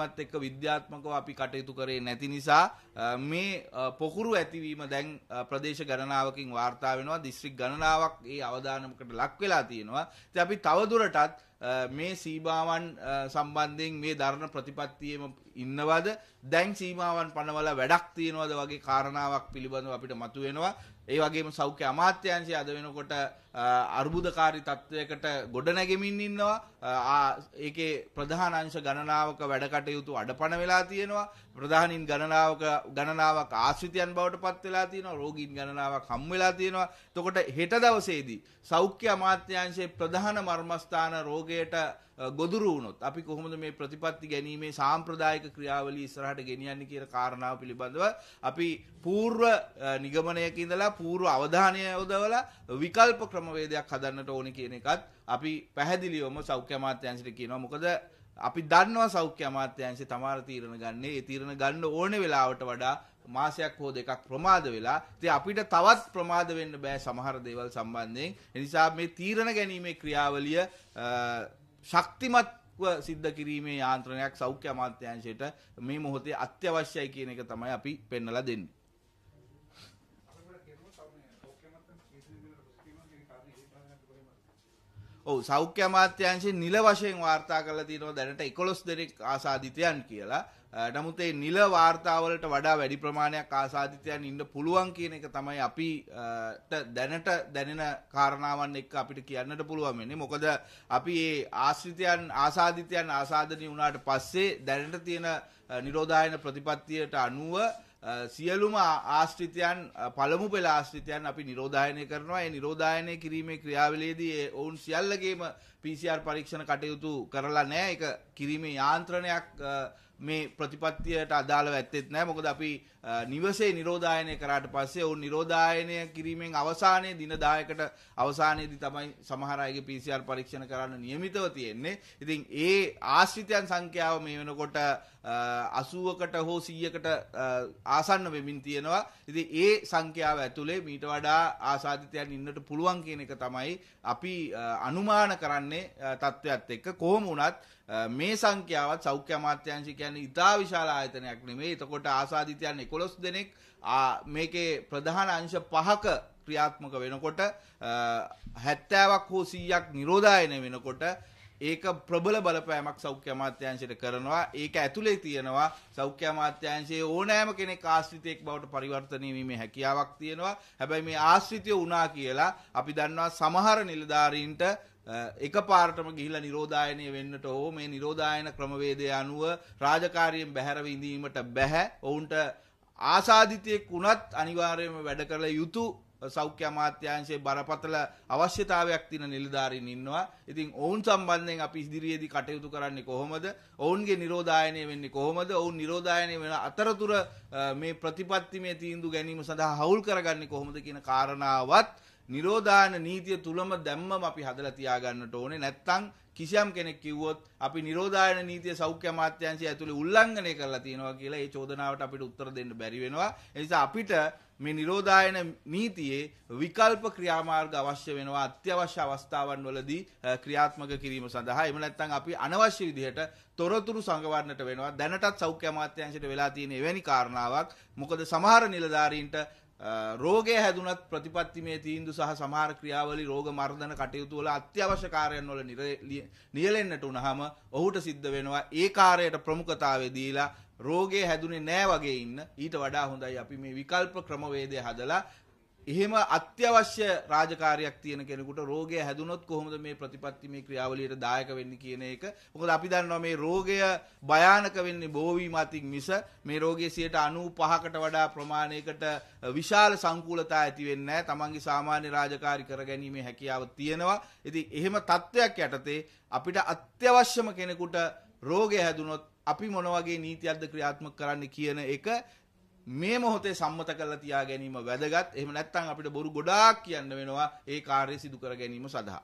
දැනීමත් එක්ක විද්‍යාත්මකව අපි කටයුතු කරේ නැති නිසා මේ පොකුරු ඇතිවීම දැන් ප්‍රදේශ ගණනාවකින් වාර්තා වෙනවා දිස්ත්‍රික් ගණනාවක් ඒ අවදානමකට ලක් වෙලා තියෙනවා. ඉතින් අපි තවදුරටත් මේ සීමාවන් සම්බන්ධයෙන් මේ ධර්ම ප්‍රතිපත්තියෙම ඉන්නවද දැන් සීමාවන් පනවලා වැඩක් තියනවද වගේ කාරණාවක් පිළිබඳව අපිට මතුවෙනවා ඒ වගේම සෞඛ්‍ය අමාත්‍යාංශය අද වෙනකොට අර්බුදකාරී තත්වයකට ගොඩනැගෙමින් ඉන්නවා ඒකේ ප්‍රධාන අංශ ගණනාවක වැඩකටයුතු අඩපණ වෙලා තියෙනවා ප්‍රධානින් ගණනාවක ගණනාවක් ආශ්‍රිතයන් බවට පත් වෙලා තියෙනවා රෝගීන් ගණනාවක් හම් වෙලා තියෙනවා එතකොට හෙට දවසේදී සෞඛ්‍ය අමාත්‍යාංශයේ ප්‍රධාන මර්මස්ථාන රෝග අභියෝගයට ගොදුරු වුණොත් අපි කොහොමද මේ ප්‍රතිපත්ති ගැනීමේ සාම්ප්‍රදායික ක්‍රියාවලිය ඉස්සරහට ගෙනියන්නේ කියන කාරණාව පිළිබඳව අපි పూర్ව නිගමනයක ඉඳලා పూర్ව අවධානය යොදවලා විකල්ප ක්‍රමවේදයක් හදන්නට ඕනේ කියන එකත් අපි පැහැදිලිවම සෞඛ්‍ය අමාත්‍යාංශයට කියනවා මොකද අපි දන්නවා සෞඛ්‍ය අමාත්‍යංශය තමාර තීරණ ගන්නේ ඒ තීරණ ගන්න ඕනේ වෙලාවට වඩා මාසයක් හෝ දෙකක් ප්‍රමාද වෙලා ඉතින් අපිට තවත් ප්‍රමාද වෙන්න බෑ සමහර දේවල් සම්බන්ධයෙන් ඒ නිසා මේ තීරණ ගැනීමේ ක්‍රියාවලිය ශක්තිමත්ව සිද්ධ කිරීමේ යාන්ත්‍රණයක් සෞඛ්‍ය අමාත්‍යාංශයට මේ මොහොතේ අත්‍යවශ්‍යයි කියන එක තමයි අපි පෙන්වලා දෙන්නේ ඔවු සෞඛ්‍ය අමාත්‍යංශයේ නිල වශයෙන් වාර්තා කරලා තියෙනවා දැනට 11 දෙනෙක් ආසාදිතයන් කියලා. නමුත් ඒ නිල වාර්තාවලට වඩා වැඩි ප්‍රමාණයක් ආසාදිතයන් ඉන්න පුළුවන් කියන එක තමයි අපිට දැනට දැනෙන කාරණාවන් එක්ක අපිට කියන්නට පුළුවන් වෙන්නේ. මොකද අපි මේ ආශ්‍රිතයන් ආසාදිතයන් ආසාදනීය වුණාට පස්සේ දැනට තියෙන නිරෝධායන ප්‍රතිපත්තියට අනුව සියලුම ආශ්‍රිතයන් පළමු පෙළ ආශ්‍රිතයන් අපි නිරෝධායනය කරනවා. ඒ නිරෝධායනය කිරීමේ ක්‍රියාවලියේදී ඔවුන් සියල්ලගේම PCR පරීක්ෂණ කටයුතු කරලා නැහැ. ඒක කිරීමේ යාන්ත්‍රණයක් මේ ප්‍රතිපත්තියට අදාළව ඇත්තෙත් නැහැ. මොකද අපි නිවසේ නිරෝධායනය කරාට පස්සේ ඔවුන් නිරෝධායනය කිරීමෙන් අවසානයේ දින 10කට අවසානයේදී තමයි සමහර අයගේ PCR පරීක්ෂණ කරන්න නියමිතව තියෙන්නේ. ඉතින් ඒ ආශ්‍රිතයන් සංඛ්‍යාව මේ වෙනකොට 80කට හෝ 100කට ආසන්න වෙමින් තියෙනවා. ඉතින් ඒ සංඛ්‍යාව ඇතුලේ මීට වඩා ආසාදිතයන් ඉන්නට පුළුවන් කියන එක තමයි අපි අනුමාන කරන්නේ තත්ත්වයක් එක්ක. කොහොම වුණත් මේ සංඛ්‍යාවත් සෞඛ්‍ය අමාත්‍යාංශික කියන්නේ ඉතා විශාල ආයතනයක් නෙමේ. එතකොට ආසාදිතයන් 11 දෙනෙක් මේකේ ප්‍රධාන අංශ පහක ක්‍රියාත්මක වෙනකොට 70ක් හෝ 100ක් නිරෝධායන වෙනකොට ඒක ප්‍රබල බලපෑමක් සෞඛ්‍ය අමාත්‍යාංශයට කරනවා. ඒක ඇතුලේ තියෙනවා සෞඛ්‍ය අමාත්‍යාංශයේ ඕනෑම කෙනෙක් ආශ්‍රිතයෙක් බවට පරිවර්තනය වීමේ හැකියාවක් තියෙනවා. හැබැයි මේ ආශ්‍රිතය වුණා කියලා අපි දන්නවා සමහර නිලධාරීන්ට එක පාරටම ගිහිලා නිරෝධායනය වෙන්නට ඕ මේ නිරෝධායන ක්‍රමවේදය අනුව රාජකාරියෙන් බැහැරව ඉඳීමට බැහැ ඔවුන්ට ආසාධිතයෙක් වුණත් අනිවාර්යයෙන්ම වැඩ කළ යුතු සෞඛ්‍ය අමාත්‍යාංශයේ බරපතල අවශ්‍යතාවයක් තියෙන නිලධාරීන් ඉන්නවා. ඉතින් ඔවුන් සම්බන්ධයෙන් අපි ඉදිරියේදී කටයුතු කරන්නේ කොහොමද? ඔවුන්ගේ නිරෝධායනය වෙන්නේ කොහොමද? ඔවුන් නිරෝධායනය වෙන අතරතුර මේ ප්‍රතිපත්තිමේ තීන්දුව ගැනීම සඳහා හවුල් කරගන්නේ කොහොමද කියන කාරණාවත් නිරෝධායන නීතිය තුලම දැම්මම අපි හදලා තියාගන්නට ඕනේ. නැත්තම් කිසියම් කෙනෙක් කිව්වොත් අපි නිරෝධායන නීතිය සෞඛ්‍ය අමාත්‍යාංශය ඇතුලේ උල්ලංඝනය කරලා තියෙනවා කියලා ඒ චෝදනාවට අපිට උත්තර දෙන්න බැරි වෙනවා. ඒ නිසා අපිට මේ නිරෝධායන නීතියේ විකල්ප ක්‍රියාමාර්ග අවශ්‍ය වෙනවා අත්‍යවශ්‍ය අවස්ථාවන් වලදී ක්‍රියාත්මක කිරීම සඳහා එහෙම නැත්නම් අපි අනවශ්‍ය විදිහට තොරතුරු සංගවන්නට වෙනවා දැනටත් සෞඛ්‍ය අමාත්‍යාංශයට වෙලා තියෙන එවැනි කාරණාවක් මොකද සමහර නිලධාරීන්ට රෝගය හැදුනත් ප්‍රතිපත්තිමේ තීන්දු සහ සමහර ක්‍රියාවලි රෝග මර්ධන කටයුතු වල අත්‍යවශ්‍ය කාර්යයන් වල නියැලෙන්නට වුනහම ඔහුට සිද්ධ වෙනවා ඒ කාර්යයට ප්‍රමුඛතාවය දීලා රෝගය හැදුනේ නෑ වගේ ඉන්න ඊට වඩා හොඳයි අපි මේ විකල්ප ක්‍රමවේදය හදලා එහෙම අත්‍යවශ්‍ය රාජකාරයක් තියෙන කෙනෙකුට රෝගය හැදුනොත් කොහොමද මේ ප්‍රතිපත්ති මේ ක්‍රියාවලියට දායක වෙන්නේ කියන එක. මොකද අපි දන්නවා මේ රෝගය භයානක වෙන්නේ බෝවීම අතින් මිස මේ රෝගයේ 95%කට වඩා ප්‍රමාණයකට විශාල සංකූලතා ඇති වෙන්නේ නැහැ. තමන්ගේ සාමාන්‍ය රාජකාරී කරගැනීමේ හැකියාව තියෙනවා. ඉතින් එහෙම තත්ත්වයක් යටතේ අපිට අත්‍යවශ්‍යම කෙනෙකුට රෝගය හැදුනොත් අපි මොන වගේ නීතියක්ද ක්‍රියාත්මක කරන්න කියන එක මේ මොහොතේ සම්මත කරලා තියා ගැනීම වැදගත්. එහෙම නැත්නම් අපිට බොරු ගොඩාක් කියන්න වෙනවා ඒ කාර්යය සිදු කර ගැනීම සඳහා.